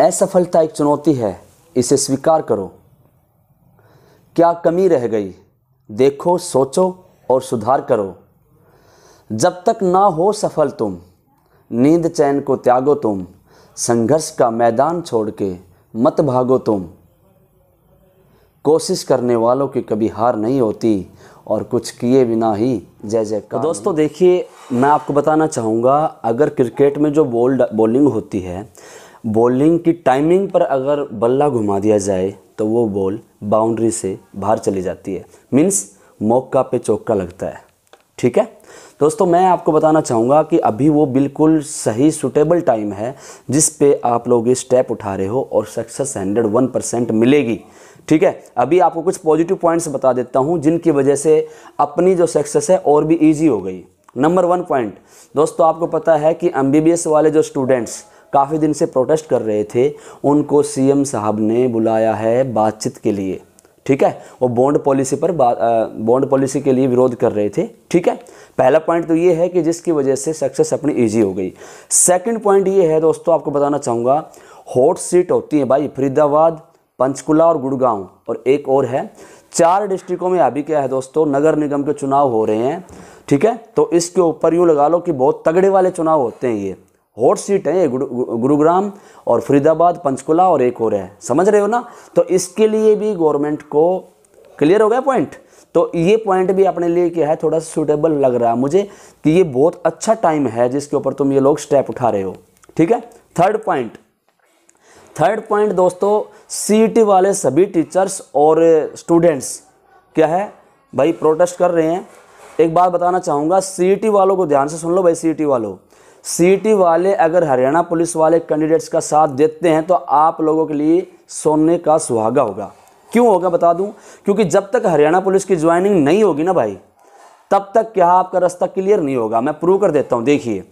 असफलता एक चुनौती है इसे स्वीकार करो क्या कमी रह गई देखो सोचो और सुधार करो जब तक ना हो सफल तुम नींद चैन को त्यागो तुम संघर्ष का मैदान छोड़ के मत भागो तुम कोशिश करने वालों की कभी हार नहीं होती और कुछ किए बिना ही जय जय का तो दोस्तों देखिए मैं आपको बताना चाहूँगा अगर क्रिकेट में जो बोल्ड बॉलिंग होती है बॉलिंग की टाइमिंग पर अगर बल्ला घुमा दिया जाए तो वो बॉल बाउंड्री से बाहर चली जाती है मीन्स मौका पे चौका लगता है ठीक है दोस्तों मैं आपको बताना चाहूँगा कि अभी वो बिल्कुल सही सुटेबल टाइम है जिस पे आप लोग ये स्टेप उठा रहे हो और सक्सेस हंड्रेड वन परसेंट मिलेगी ठीक है अभी आपको कुछ पॉजिटिव पॉइंट्स बता देता हूँ जिनकी वजह से अपनी जो सक्सेस है और भी ईजी हो गई नंबर वन पॉइंट दोस्तों आपको पता है कि एम वाले जो स्टूडेंट्स काफ़ी दिन से प्रोटेस्ट कर रहे थे उनको सीएम साहब ने बुलाया है बातचीत के लिए ठीक है वो बॉन्ड पॉलिसी पर बॉन्ड पॉलिसी के लिए विरोध कर रहे थे ठीक है पहला पॉइंट तो ये है कि जिसकी वजह से सक्सेस अपनी इजी हो गई सेकंड पॉइंट ये है दोस्तों आपको बताना चाहूँगा हॉट सीट होती है भाई फरीदाबाद पंचकुला और गुड़गांव और एक और है चार डिस्ट्रिक्टों में अभी क्या है दोस्तों नगर निगम के चुनाव हो रहे हैं ठीक है तो इसके ऊपर यूँ लगा लो कि बहुत तगड़े वाले चुनाव होते हैं ये हॉट सीट है ये गुरुग्राम और फरीदाबाद पंचकुला और एक और है समझ रहे हो ना तो इसके लिए भी गवर्नमेंट को क्लियर हो गया पॉइंट तो ये पॉइंट भी अपने लिए क्या है थोड़ा सुटेबल लग रहा है मुझे कि ये बहुत अच्छा टाइम है जिसके ऊपर तुम ये लोग स्टेप उठा रहे हो ठीक है थर्ड पॉइंट थर्ड पॉइंट दोस्तों सी e वाले सभी टीचर्स और स्टूडेंट्स क्या है भाई प्रोटेस्ट कर रहे हैं एक बात बताना चाहूँगा सी e वालों को ध्यान से सुन लो भाई सी e वालों सीटी वाले अगर हरियाणा पुलिस वाले कैंडिडेट्स का साथ देते हैं तो आप लोगों के लिए सोने का सुहागा होगा क्यों होगा बता दूं क्योंकि जब तक हरियाणा पुलिस की ज्वाइनिंग नहीं होगी ना भाई तब तक क्या आपका रास्ता क्लियर नहीं होगा मैं प्रूव कर देता हूं देखिए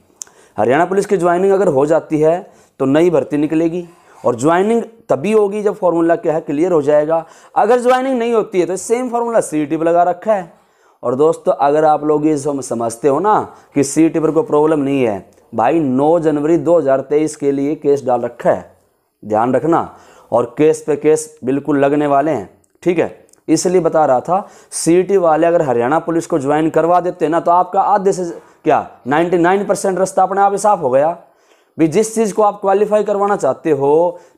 हरियाणा पुलिस की ज्वाइनिंग अगर हो जाती है तो नई भर्ती निकलेगी और ज्वाइनिंग तभी होगी जब फॉर्मूला क्या है क्लियर हो जाएगा अगर ज्वाइनिंग नहीं होती है तो सेम फार्मूला सी टी पर लगा रखा है और दोस्तों अगर आप लोग ये समझते हो ना कि सी टी पर कोई प्रॉब्लम नहीं है भाई 9 जनवरी 2023 के लिए केस डाल रखा है ध्यान रखना और केस पे केस बिल्कुल लगने वाले हैं ठीक है इसलिए बता रहा था सीटी वाले अगर हरियाणा पुलिस को ज्वाइन करवा देते ना तो आपका आधे से क्या 99 परसेंट रास्ता अपने आप ही साफ हो गया भी जिस चीज़ को आप क्वालिफाई करवाना चाहते हो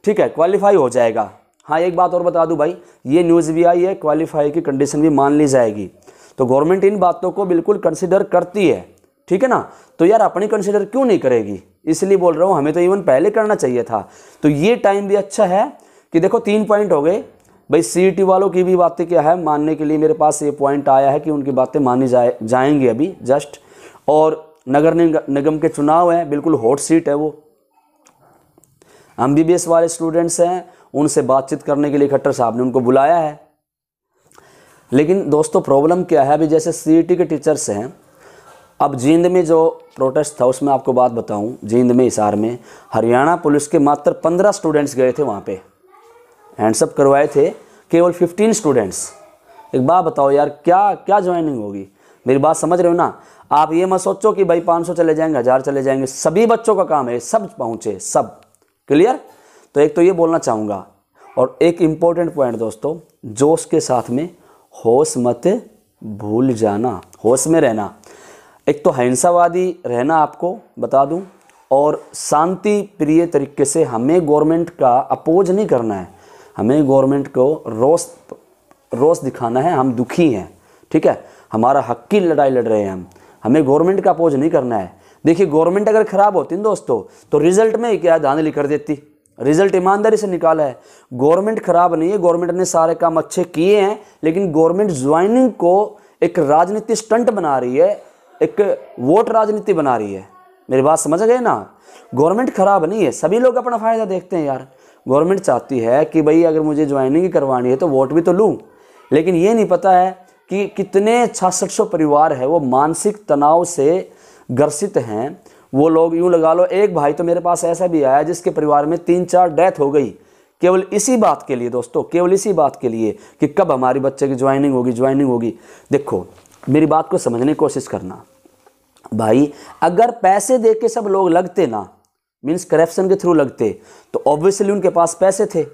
ठीक है क्वालिफाई हो जाएगा हाँ एक बात और बता दूं भाई ये न्यूज़ भी आई है क्वालिफाई की कंडीशन भी मान ली जाएगी तो गवर्नमेंट इन बातों को बिल्कुल कंसिडर करती है ठीक है ना तो यार अपनी कंसिडर क्यों नहीं करेगी इसलिए बोल रहा हूँ हमें तो इवन पहले करना चाहिए था तो ये टाइम भी अच्छा है कि देखो तीन पॉइंट हो गए भाई सी e वालों की भी बातें क्या है मानने के लिए मेरे पास ये पॉइंट आया है कि उनकी बातें मानी जाए जाएंगी अभी जस्ट और नगर निगम के चुनाव हैं बिल्कुल हॉट सीट है वो एम वाले स्टूडेंट्स हैं उनसे बातचीत करने के लिए खट्टर साहब ने उनको बुलाया है लेकिन दोस्तों प्रॉब्लम क्या है अभी जैसे सी e के टीचर्स हैं अब जींद में जो प्रोटेस्ट था उसमें आपको बात बताऊं जींद में हिसार में हरियाणा पुलिस के मात्र पंद्रह स्टूडेंट्स गए थे वहाँ पे हैंडसअप करवाए थे केवल फिफ्टीन स्टूडेंट्स एक बात बताओ यार क्या क्या ज्वाइनिंग होगी मेरी बात समझ रहे हो ना आप ये मत सोचो कि भाई पाँच चले जाएंगे हज़ार चले जाएंगे सभी बच्चों का काम है सब पहुँचे सब क्लियर तो एक तो ये बोलना चाहूँगा और एक इम्पॉर्टेंट पॉइंट दोस्तों जोश के साथ में होश मत भूल जाना होश में रहना एक तो हिंसावादी रहना आपको बता दूं और शांति प्रिय तरीके से हमें गवर्नमेंट का अपोज नहीं करना है हमें गवर्नमेंट को रोस रोस दिखाना है हम दुखी हैं ठीक है हमारा हक की लड़ाई लड़ रहे हैं हम हमें गवर्नमेंट का अपोज नहीं करना है देखिए गवर्नमेंट अगर ख़राब होती ना दोस्तों तो रिजल्ट में क्या धांधली कर देती रिजल्ट ईमानदारी से निकाला है गवर्नमेंट ख़राब नहीं है गवर्नमेंट ने सारे काम अच्छे किए हैं लेकिन गवर्नमेंट ज्वाइनिंग को एक राजनीति स्टंट बना रही है एक वोट राजनीति बना रही है मेरी बात समझ गए ना गवर्नमेंट ख़राब नहीं है सभी लोग अपना फ़ायदा देखते हैं यार गवर्नमेंट चाहती है कि भाई अगर मुझे ज्वाइनिंग करवानी है तो वोट भी तो लूँ लेकिन ये नहीं पता है कि कितने छासठ सौ परिवार है वो मानसिक तनाव से ग्रसित हैं वो लोग यूँ लगा लो एक भाई तो मेरे पास ऐसा भी आया जिसके परिवार में तीन चार डेथ हो गई केवल इसी बात के लिए दोस्तों केवल इसी बात के लिए कि कब हमारी बच्चे की ज्वाइनिंग होगी ज्वाइनिंग होगी देखो मेरी बात को समझने की कोशिश करना भाई अगर पैसे दे के सब लोग लगते ना मीन्स करप्शन के थ्रू लगते तो ऑब्वियसली उनके पास पैसे थे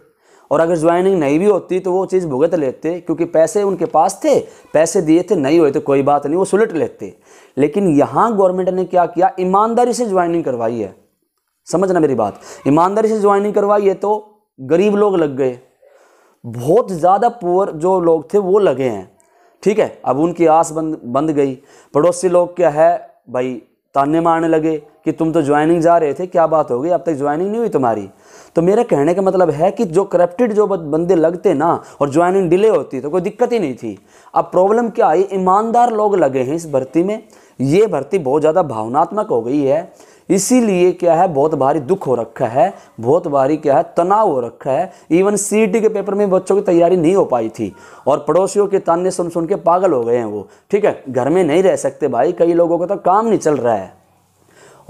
और अगर ज्वाइनिंग नहीं भी होती तो वो चीज़ भुगत लेते क्योंकि पैसे उनके पास थे पैसे दिए थे नहीं हुए तो कोई बात नहीं वो सुलट लेते लेकिन यहाँ गवर्नमेंट ने क्या किया ईमानदारी से ज्वाइनिंग करवाई है समझना मेरी बात ईमानदारी से ज्वाइनिंग करवाई है तो गरीब लोग लग गए बहुत ज़्यादा पुअर जो लोग थे वो लगे हैं ठीक है अब उनकी आस बंद बंद गई पड़ोसी लोग क्या है भाई ताने मारने लगे कि तुम तो ज्वाइनिंग जा रहे थे क्या बात हो गई अब तक ज्वाइनिंग नहीं हुई तुम्हारी तो मेरे कहने का मतलब है कि जो करप्टेड जो बंदे लगते ना और ज्वाइनिंग डिले होती तो कोई दिक्कत ही नहीं थी अब प्रॉब्लम क्या आई ईमानदार लोग लगे हैं इस भर्ती में ये भर्ती बहुत ज़्यादा भावनात्मक हो गई है इसीलिए क्या है बहुत भारी दुख हो रखा है बहुत भारी क्या है तनाव हो रखा है इवन सी e के पेपर में बच्चों की तैयारी नहीं हो पाई थी और पड़ोसियों के ताने सुन सुन के पागल हो गए हैं वो ठीक है घर में नहीं रह सकते भाई कई लोगों का तो काम नहीं चल रहा है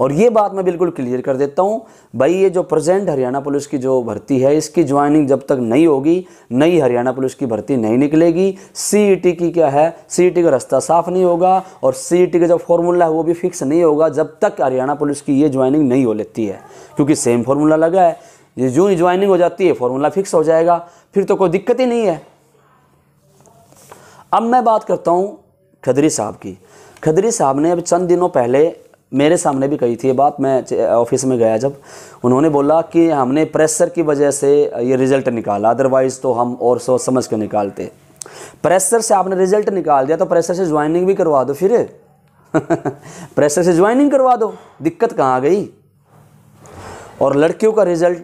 और ये बात मैं बिल्कुल क्लियर कर देता हूँ भाई ये जो प्रेजेंट हरियाणा पुलिस की जो भर्ती है इसकी ज्वाइनिंग जब तक नहीं होगी नई हरियाणा पुलिस की भर्ती नहीं निकलेगी सीईटी e की क्या है सीईटी e का रास्ता साफ नहीं होगा और सीईटी e का जो फॉर्मूला है वो भी फिक्स नहीं होगा जब तक हरियाणा पुलिस की ये ज्वाइनिंग नहीं हो लेती है क्योंकि सेम फार्मूला लगा है ये जो ही ज्वाइनिंग हो जाती है फॉर्मूला फिक्स हो जाएगा फिर तो कोई दिक्कत ही नहीं है अब मैं बात करता हूँ खदरी साहब की खदरी साहब ने अब चंद दिनों पहले मेरे सामने भी कही थी ये बात मैं ऑफिस में गया जब उन्होंने बोला कि हमने प्रेशर की वजह से ये रिज़ल्ट निकाला अदरवाइज़ तो हम और सोच समझ के निकालते प्रेशर से आपने रिज़ल्ट निकाल दिया तो प्रेशर से ज्वाइनिंग भी करवा दो फिर प्रेशर से ज्वाइनिंग करवा दो दिक्कत कहाँ आ गई और लड़कियों का रिज़ल्ट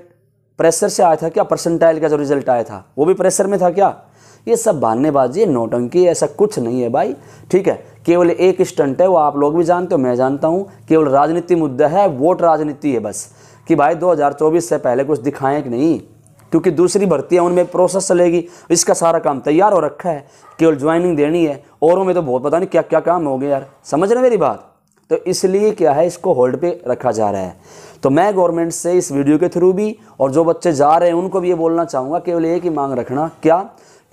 प्रेशर से आया था क्या परसेंटाइल का जो रिज़ल्ट आया था वो भी प्रेशर में था क्या ये सब बहानेबाजी नोटंकी ऐसा कुछ नहीं है भाई ठीक है केवल एक स्टंट है वो आप लोग भी जानते हो मैं जानता हूँ केवल राजनीति मुद्दा है वोट राजनीति है बस कि भाई 2024 से पहले कुछ दिखाएं कि नहीं क्योंकि दूसरी भर्तियाँ उनमें प्रोसेस चलेगी इसका सारा काम तैयार हो रखा है केवल ज्वाइनिंग देनी है औरों में तो बहुत पता नहीं क्या क्या काम हो गया यार समझ रहे मेरी बात तो इसलिए क्या है इसको होल्ड पे रखा जा रहा है तो मैं गवर्नमेंट से इस वीडियो के थ्रू भी और जो बच्चे जा रहे हैं उनको भी ये बोलना चाहूँगा केवल एक ही मांग रखना क्या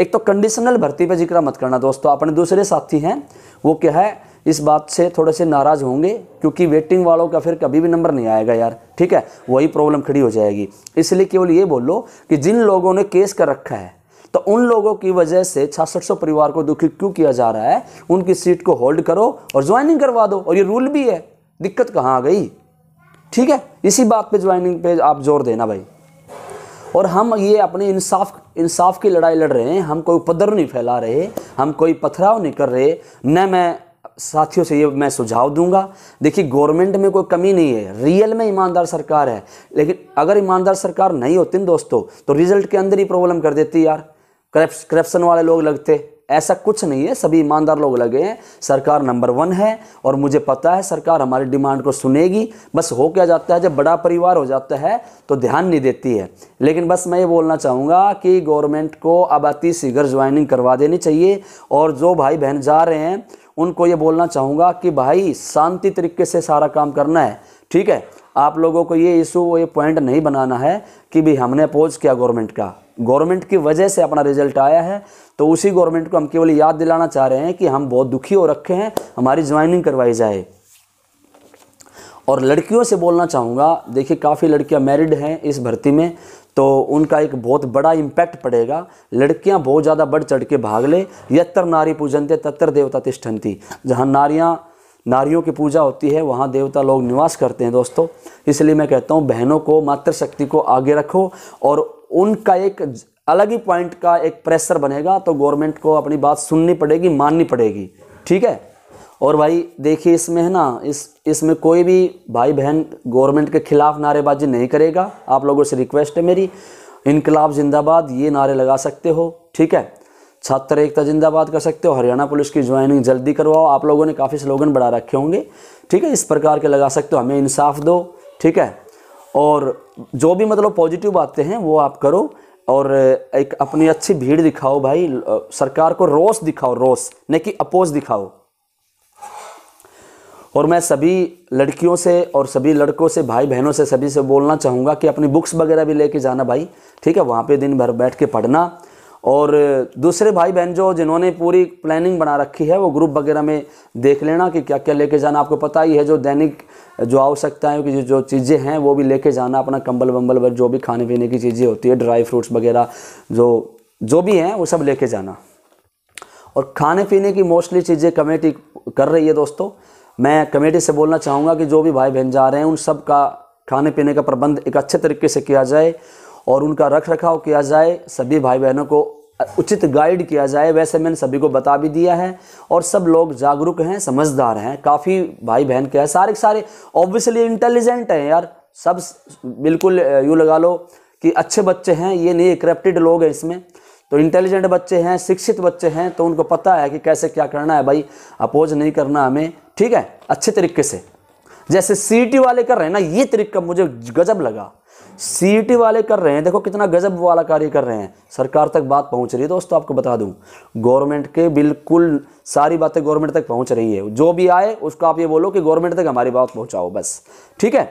एक तो कंडीशनल भर्ती पे जिक्र मत करना दोस्तों अपने दूसरे साथी हैं वो क्या है इस बात से थोड़े से नाराज होंगे क्योंकि वेटिंग वालों का फिर कभी भी नंबर नहीं आएगा यार ठीक है वही प्रॉब्लम खड़ी हो जाएगी इसलिए केवल ये बोलो कि जिन लोगों ने केस कर रखा है तो उन लोगों की वजह से छासठ परिवार को दुखी क्यों किया जा रहा है उनकी सीट को होल्ड करो और ज्वाइनिंग करवा दो और ये रूल भी है दिक्कत कहाँ आ गई ठीक है इसी बात पे ज्वाइनिंग पे आप जोर देना भाई और हम ये अपने इंसाफ इंसाफ की लड़ाई लड़ रहे हैं हम कोई उपद्रव नहीं फैला रहे हम कोई पथराव नहीं कर रहे न मैं साथियों से ये मैं सुझाव दूंगा देखिए गवर्नमेंट में कोई कमी नहीं है रियल में ईमानदार सरकार है लेकिन अगर ईमानदार सरकार नहीं होती ना दोस्तों तो रिजल्ट के अंदर ही प्रॉब्लम कर देती यार करप्शन वाले लोग लगते ऐसा कुछ नहीं है सभी ईमानदार लोग लगे हैं सरकार नंबर वन है और मुझे पता है सरकार हमारी डिमांड को सुनेगी बस हो क्या जाता है जब बड़ा परिवार हो जाता है तो ध्यान नहीं देती है लेकिन बस मैं ये बोलना चाहूँगा कि गवर्नमेंट को अब अति शीघ्र ज्वाइनिंग करवा देनी चाहिए और जो भाई बहन जा रहे हैं उनको ये बोलना चाहूँगा कि भाई शांति तरीके से सारा काम करना है ठीक है आप लोगों को ये इशू वो ये पॉइंट नहीं बनाना है कि भी हमने अपोज किया गवर्नमेंट का गवर्नमेंट की वजह से अपना रिजल्ट आया है तो उसी गवर्नमेंट को हम केवल याद दिलाना चाह रहे हैं कि हम बहुत दुखी हो रखे हैं हमारी ज्वाइनिंग करवाई जाए और लड़कियों से बोलना चाहूँगा देखिए काफ़ी लड़कियाँ मैरिड हैं इस भर्ती में तो उनका एक बहुत बड़ा इम्पैक्ट पड़ेगा लड़कियाँ बहुत ज़्यादा बढ़ चढ़ के भाग ले यत्र नारी पूजनते तत्र देवता तिष्ठन्ति जहाँ नारियाँ नारियों की पूजा होती है वहाँ देवता लोग निवास करते हैं दोस्तों इसलिए मैं कहता हूँ बहनों को मातृशक्ति को आगे रखो और उनका एक अलग ही पॉइंट का एक प्रेशर बनेगा तो गवर्नमेंट को अपनी बात सुननी पड़ेगी माननी पड़ेगी ठीक है और भाई देखिए इसमें है ना इस इसमें कोई भी भाई बहन गवर्नमेंट के खिलाफ नारेबाजी नहीं करेगा आप लोगों से रिक्वेस्ट है मेरी इनकलाब जिंदाबाद ये नारे लगा सकते हो ठीक है छात्र एकता जिंदाबाद कर सकते हो हरियाणा पुलिस की ज्वाइनिंग जल्दी करवाओ आप लोगों ने काफ़ी स्लोगन बढ़ा रखे होंगे ठीक है इस प्रकार के लगा सकते हो हमें इंसाफ दो ठीक है और जो भी मतलब पॉजिटिव बातें हैं वो आप करो और एक अपनी अच्छी भीड़ दिखाओ भाई सरकार को रोस दिखाओ रोस न कि अपोज दिखाओ और मैं सभी लड़कियों से और सभी लड़कों से भाई बहनों से सभी से बोलना चाहूँगा कि अपनी बुक्स वगैरह भी लेके जाना भाई ठीक है वहाँ पे दिन भर बैठ के पढ़ना और दूसरे भाई बहन जो जिन्होंने पूरी प्लानिंग बना रखी है वो ग्रुप वगैरह में देख लेना कि क्या क्या लेके जाना आपको पता ही है जो दैनिक जो आवश्यकता है कि जो चीज़ें हैं वो भी लेके जाना अपना कंबल वंबल जो भी खाने पीने की चीज़ें होती है ड्राई फ्रूट्स वगैरह जो जो भी हैं वो सब लेके जाना और खाने पीने की मोस्टली चीज़ें कमेटी कर रही है दोस्तों मैं कमेटी से बोलना चाहूँगा कि जो भी भाई बहन जा रहे हैं उन सब का खाने पीने का प्रबंध एक अच्छे तरीके से किया जाए और उनका रख रखाव किया जाए सभी भाई बहनों को उचित गाइड किया जाए वैसे मैंने सभी को बता भी दिया है और सब लोग जागरूक हैं समझदार हैं काफ़ी भाई बहन के हैं सारे सारे ऑब्वियसली इंटेलिजेंट हैं यार सब बिल्कुल यूँ लगा लो कि अच्छे बच्चे हैं ये नहीं करप्टेड लोग हैं इसमें तो इंटेलिजेंट बच्चे हैं शिक्षित बच्चे हैं तो उनको पता है कि कैसे क्या करना है भाई अपोज नहीं करना हमें ठीक है अच्छे तरीके से जैसे सी वाले कर रहे हैं ना ये तरीका मुझे गजब लगा सीईटी e वाले कर रहे हैं देखो कितना गजब वाला कार्य कर रहे हैं सरकार तक बात पहुंच रही है दोस्तों तो आपको बता दूं गवर्नमेंट के बिल्कुल सारी बातें गवर्नमेंट तक पहुंच रही है जो भी आए उसको आप ये बोलो कि गवर्नमेंट तक हमारी बात पहुंचाओ बस ठीक है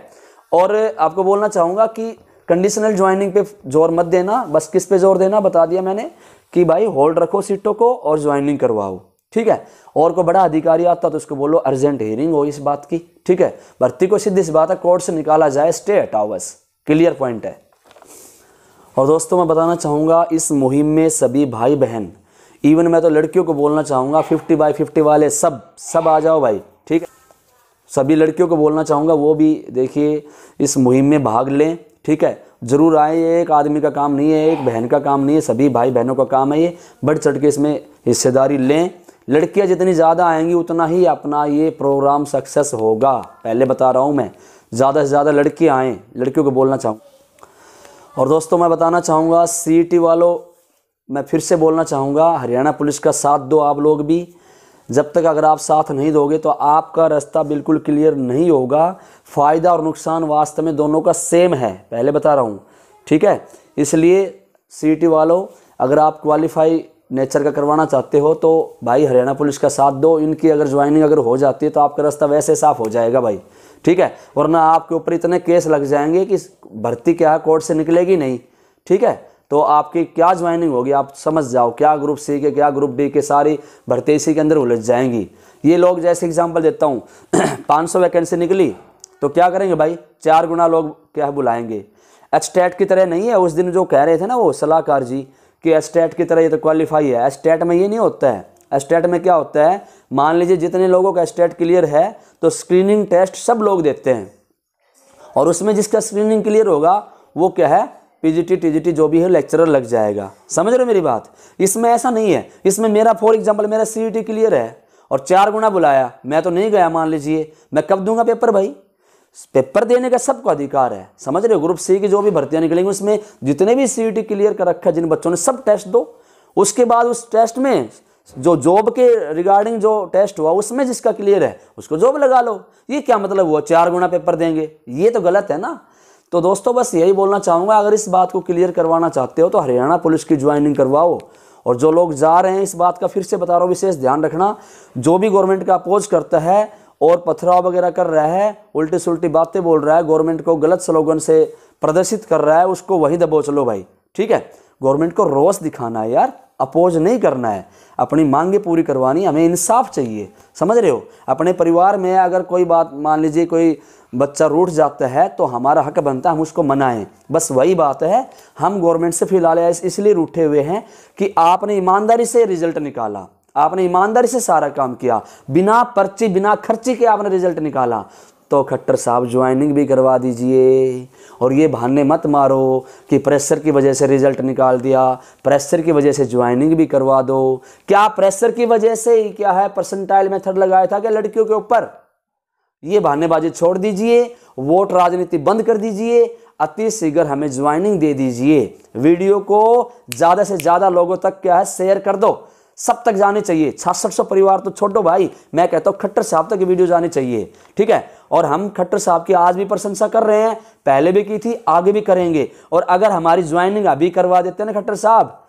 और आपको बोलना चाहूँगा कि कंडीशनल ज्वाइनिंग पे जोर मत देना बस किस पे जोर देना बता दिया मैंने कि भाई होल्ड रखो सीटों को और ज्वाइनिंग करवाओ ठीक है और को बड़ा अधिकारी आता तो उसको बोलो अर्जेंट हियरिंग हो इस बात की ठीक है भर्ती को सिद्ध इस बात है कोर्ट से निकाला जाए स्टे हटाओ बस क्लियर पॉइंट है और दोस्तों मैं बताना चाहूँगा इस मुहिम में सभी भाई बहन इवन मैं तो लड़कियों को बोलना चाहूँगा फिफ्टी बाई फिफ्टी वाले सब सब आ जाओ भाई ठीक है सभी लड़कियों को बोलना चाहूँगा वो भी देखिए इस मुहिम में भाग लें ठीक है ज़रूर आए ये एक आदमी का काम नहीं है एक बहन का काम नहीं है सभी भाई बहनों का काम है ये बढ़ चढ़ के इसमें हिस्सेदारी लें लड़कियाँ जितनी ज़्यादा आएंगी उतना ही अपना ये प्रोग्राम सक्सेस होगा पहले बता रहा हूँ मैं ज़्यादा से ज़्यादा लड़के आएँ लड़कियों को बोलना चाहूँ और दोस्तों मैं बताना चाहूँगा सी वालों मैं फिर से बोलना चाहूँगा हरियाणा पुलिस का साथ दो आप लोग भी जब तक अगर आप साथ नहीं दोगे तो आपका रास्ता बिल्कुल क्लियर नहीं होगा फ़ायदा और नुकसान वास्तव में दोनों का सेम है पहले बता रहा हूँ ठीक है इसलिए सी वालों अगर आप क्वालिफाई नेचर का करवाना चाहते हो तो भाई हरियाणा पुलिस का साथ दो इनकी अगर ज्वाइनिंग अगर हो जाती है तो आपका रास्ता वैसे साफ़ हो जाएगा भाई ठीक है वरना आपके ऊपर इतने केस लग जाएंगे कि भर्ती क्या कोर्ट से निकलेगी नहीं ठीक है तो आपकी क्या ज्वाइनिंग होगी आप समझ जाओ क्या ग्रुप सी के क्या ग्रुप डी के सारी भर्ती इसी के अंदर उलझ जाएंगी ये लोग जैसे एग्जाम्पल देता हूँ पाँच सौ वैकेंसी निकली तो क्या करेंगे भाई चार गुना लोग क्या बुलाएंगे एस्टेट की तरह नहीं है उस दिन जो कह रहे थे ना वो सलाहकार जी कि एस्टेट की तरह ये तो क्वालिफाई है एस्टेट में ये नहीं होता है स्टेट में क्या होता है मान लीजिए जितने लोगों का स्टेट क्लियर है तो स्क्रीनिंग टेस्ट सब लोग देते हैं और उसमें जिसका स्क्रीनिंग क्लियर होगा वो क्या है पीजीटी टीजीटी जो भी है लेक्चरर लग जाएगा समझ रहे हो मेरी बात इसमें ऐसा नहीं है इसमें मेरा फॉर एग्जाम्पल मेरा सी क्लियर e है और चार गुना बुलाया मैं तो नहीं गया मान लीजिए मैं कब दूंगा पेपर भाई पेपर देने का सबको अधिकार है समझ रहे हो ग्रुप सी की जो भी भर्तियाँ निकलेंगी उसमें जितने भी सीईटी क्लियर e कर रखा है जिन बच्चों ने सब टेस्ट दो उसके बाद उस टेस्ट में जो जॉब के रिगार्डिंग जो टेस्ट हुआ उसमें जिसका क्लियर है उसको जॉब लगा लो ये क्या मतलब हुआ चार गुना पेपर देंगे ये तो गलत है ना तो दोस्तों बस यही बोलना चाहूँगा अगर इस बात को क्लियर करवाना चाहते हो तो हरियाणा पुलिस की ज्वाइनिंग करवाओ और जो लोग जा रहे हैं इस बात का फिर से बता रहा हूँ विशेष ध्यान रखना जो भी गवर्नमेंट का अपोज करता है और पथराव वगैरह कर रहा है उल्टी सुल्टी बातें बोल रहा है गवर्नमेंट को गलत स्लोगन से प्रदर्शित कर रहा है उसको वही दबोच लो भाई ठीक है गवर्नमेंट को रोस दिखाना है यार अपोज नहीं करना है अपनी मांगे पूरी करवानी हमें इंसाफ चाहिए समझ रहे हो अपने परिवार में अगर कोई बात मान लीजिए कोई बच्चा रूठ जाता है तो हमारा हक बनता है हम उसको मनाएं बस वही बात है हम गवर्नमेंट से फिलहाल इसलिए रूठे हुए हैं कि आपने ईमानदारी से रिजल्ट निकाला आपने ईमानदारी से सारा काम किया बिना पर्ची बिना खर्ची के आपने रिजल्ट निकाला तो खट्टर साहब ज्वाइनिंग भी करवा दीजिए और ये भाने मत मारो कि प्रेशर की वजह से रिज़ल्ट निकाल दिया प्रेशर की वजह से ज्वाइनिंग भी करवा दो क्या प्रेशर की वजह से ही क्या है परसेंटाइल मेथड लगाया था क्या लड़कियों के ऊपर ये भानेबाजी छोड़ दीजिए वोट राजनीति बंद कर दीजिए अति शीघ्र हमें ज्वाइनिंग दे दीजिए वीडियो को ज़्यादा से ज़्यादा लोगों तक क्या है शेयर कर दो सब तक जाने चाहिए छासठ सौ परिवार तो छोटो भाई मैं कहता हूँ खट्टर साहब तक वीडियो जाने चाहिए ठीक है और हम खट्टर साहब की आज भी प्रशंसा कर रहे हैं पहले भी की थी आगे भी करेंगे और अगर हमारी ज्वाइनिंग अभी करवा देते हैं ना खट्टर साहब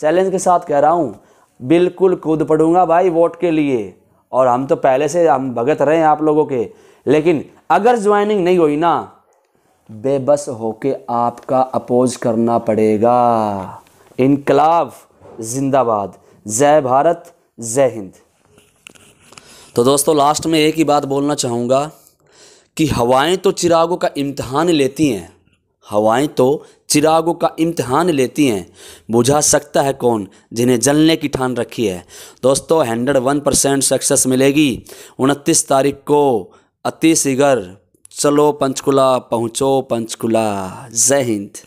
चैलेंज के साथ कह रहा हूँ बिल्कुल कूद पड़ूंगा भाई वोट के लिए और हम तो पहले से हम भगत रहे हैं आप लोगों के लेकिन अगर ज्वाइनिंग नहीं हुई ना बेबस होके आपका अपोज करना पड़ेगा इनकलाब जिंदाबाद जय भारत जय हिंद तो दोस्तों लास्ट में एक ही बात बोलना चाहूँगा कि हवाएं तो चिरागों का इम्तहान लेती हैं हवाएं तो चिरागों का इम्तहान लेती हैं बुझा सकता है कौन जिन्हें जलने की ठान रखी है दोस्तों हंड्रेड वन परसेंट सक्सेस मिलेगी उनतीस तारीख को अतिशीघर चलो पंचकुला पहुँचो पंचकुला जय हिंद